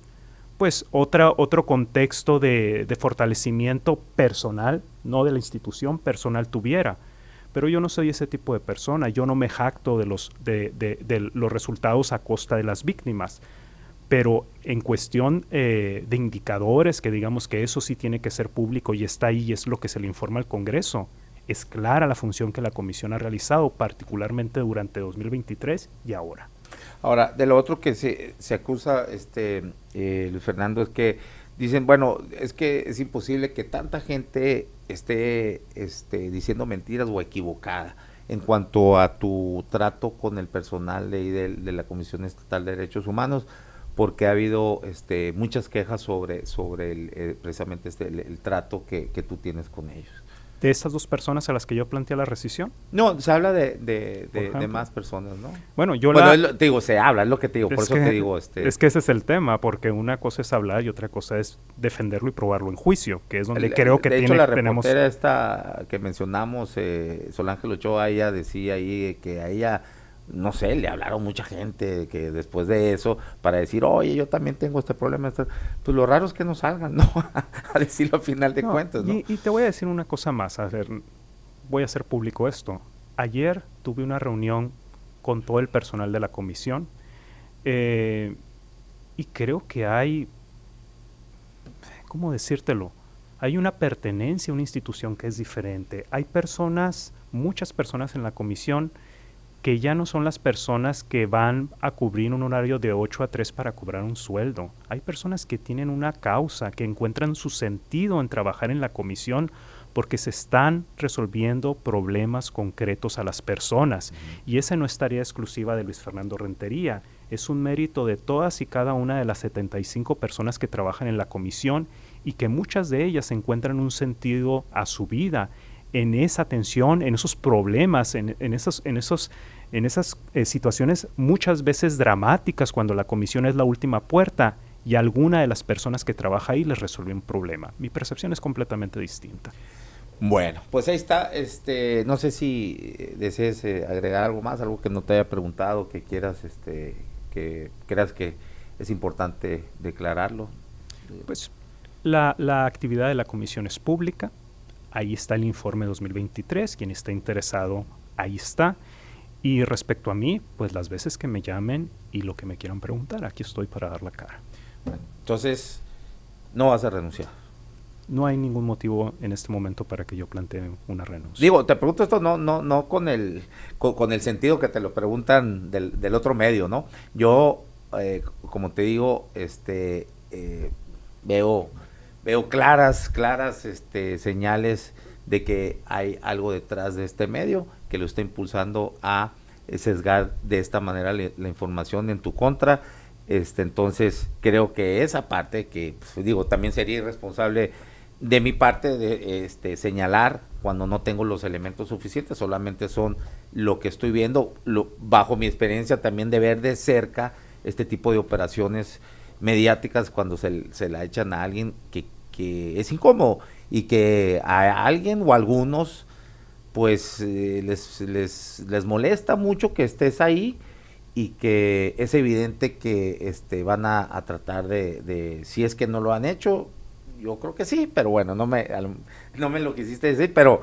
pues otra, otro contexto de, fortalecimiento personal, no de la institución personal tuviera. Pero yo no soy ese tipo de persona, yo no me jacto de los, de, los resultados a costa de las víctimas. Pero en cuestión eh, de indicadores, que digamos que eso sí tiene que ser público y está ahí y es lo que se le informa al Congreso, es clara la función que la Comisión ha realizado, particularmente durante 2023 y ahora. Ahora, de lo otro que se, se acusa este eh, Luis Fernando es que dicen, bueno, es que es imposible que tanta gente esté este, diciendo mentiras o equivocada en cuanto a tu trato con el personal de, de, la Comisión Estatal de Derechos Humanos, porque ha habido este, muchas quejas sobre, sobre el, eh, precisamente este, el, trato que tú tienes con ellos de estas dos personas a las que yo planteé la rescisión. No, se habla de, de, más personas, ¿no? Bueno, yo la... te digo, se habla, es lo que te digo, por eso te digo. Este... Es que ese es el tema, porque una cosa es hablar y otra cosa es defenderlo y probarlo en juicio, que es donde creo que tenemos... esta que mencionamos, eh, Ochoa, ella decía ahí que ella no sé, le hablaron mucha gente que después de eso, para decir, oye, yo también tengo este problema, pues lo raro es que no salgan, ¿no? a decirlo al final de cuentas, ¿no? Y, te voy a decir una cosa más, a ver, voy a hacer público esto. Ayer tuve una reunión con todo el personal de la comisión eh, y creo que hay, ¿cómo decírtelo? Hay una pertenencia a una institución que es diferente. Hay personas, muchas personas en la comisión, que ya no son las personas que van a cubrir un horario de 8 a 3 para cobrar un sueldo. Hay personas que tienen una causa, que encuentran su sentido en trabajar en la comisión porque se están resolviendo problemas concretos a las personas. Y esa no es tarea exclusiva de Luis Fernando Rentería, es un mérito de todas y cada una de las 75 personas que trabajan en la comisión y que muchas de ellas encuentran un sentido a su vida en esa tensión, en esos problemas, en, esos, en, esos, en esas eh, situaciones muchas veces dramáticas cuando la comisión es la última puerta y alguna de las personas que trabaja ahí les resuelve un problema. Mi percepción es completamente distinta. Bueno, pues ahí está. Este, no sé si eh, desees eh, agregar algo más, algo que no te haya preguntado, que quieras, este, que creas que es importante declararlo. Pues la actividad de la comisión es pública ahí está el informe 2023, quien está interesado, ahí está. Y respecto a mí, pues las veces que me llamen y lo que me quieran preguntar, aquí estoy para dar la cara. entonces, no vas a renunciar. No hay ningún motivo en este momento para que yo plantee una renuncia. Digo, te pregunto esto no, no, no con el, con, el sentido que te lo preguntan del, otro medio, ¿no? Yo, eh, como te digo, este eh, veo veo claras, claras este, señales de que hay algo detrás de este medio que lo está impulsando a sesgar de esta manera la información en tu contra. Este, entonces, creo que esa parte que, pues, digo, también sería irresponsable de mi parte de este, señalar cuando no tengo los elementos suficientes, solamente son lo que estoy viendo, bajo mi experiencia también de ver de cerca este tipo de operaciones mediáticas cuando se, se la echan a alguien que que es incómodo y que a alguien o algunos pues eh, les, les, les, molesta mucho que estés ahí y que es evidente que este, van a, tratar de, si es que no lo han hecho, yo creo que sí, pero bueno, no me, no me lo quisiste decir, pero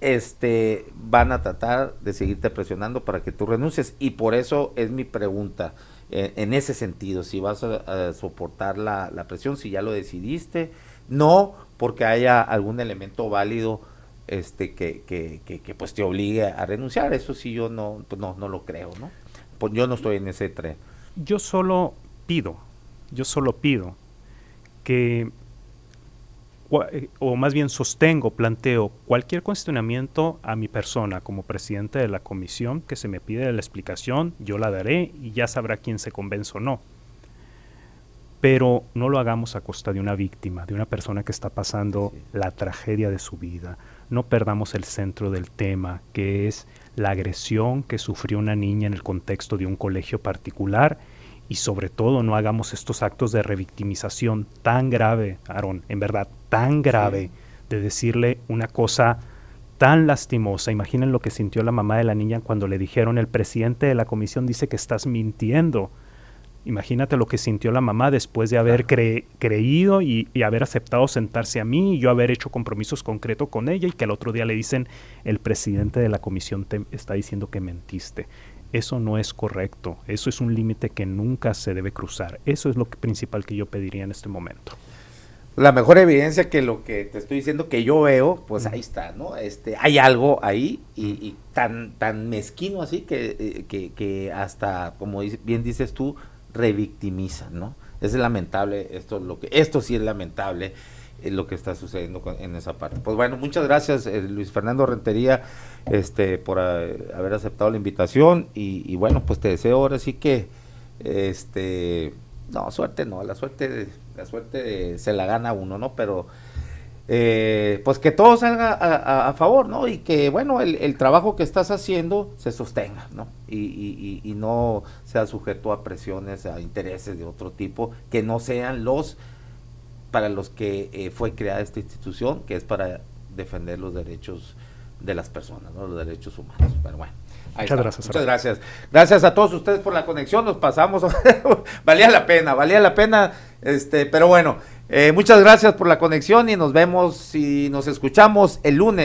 este, van a tratar de seguirte presionando para que tú renuncies y por eso es mi pregunta eh, en, ese sentido, si vas a, soportar la, la presión, si ya lo decidiste no porque haya algún elemento válido este que, pues te obligue a renunciar. Eso sí yo no, pues, no, no lo creo, ¿no? Pues yo no estoy en ese tren. Yo solo pido, yo solo pido que eh, o más bien sostengo, planteo cualquier cuestionamiento a mi persona como presidente de la comisión que se me pide la explicación, yo la daré y ya sabrá quién se convence o no pero no lo hagamos a costa de una víctima, de una persona que está pasando la tragedia de su vida. No perdamos el centro del tema, que es la agresión que sufrió una niña en el contexto de un colegio particular y sobre todo no hagamos estos actos de revictimización tan grave, Aarón, en verdad, tan grave, de decirle una cosa tan lastimosa. Imaginen lo que sintió la mamá de la niña cuando le dijeron el presidente de la comisión dice que estás mintiendo Imagínate lo que sintió la mamá después de haber creído y, haber aceptado sentarse a mí y yo haber hecho compromisos concretos con ella y que al otro día le dicen, el presidente de la comisión te está diciendo que mentiste. Eso no es correcto, eso es un límite que nunca se debe cruzar. Eso es lo principal que yo pediría en este momento. La mejor evidencia que lo que te estoy diciendo que yo veo, pues ahí está, ¿no? Este, hay algo ahí y, tan, tan mezquino así que, eh, que hasta, como bien dices tú, revictimizan, ¿no? Es lamentable, esto, lo que, esto sí es lamentable eh, lo que está sucediendo en esa parte. Pues bueno, muchas gracias eh, Luis Fernando Rentería este, por eh, haber aceptado la invitación y, y, bueno, pues te deseo ahora sí que, este, no, suerte no, la suerte, la suerte se la gana uno, ¿no? Pero eh, pues que todo salga a, favor, ¿no? Y que, bueno, el, trabajo que estás haciendo se sostenga, ¿no? Y, no sea sujeto a presiones, a intereses de otro tipo, que no sean los para los que eh, fue creada esta institución, que es para defender los derechos de las personas, ¿no? Los derechos humanos. Pero bueno. Muchas gracias. Muchas gracias. Gracias a todos ustedes por la conexión. Nos pasamos. valía la pena, valía la pena este, pero bueno, eh, muchas gracias por la conexión y nos vemos y nos escuchamos el lunes.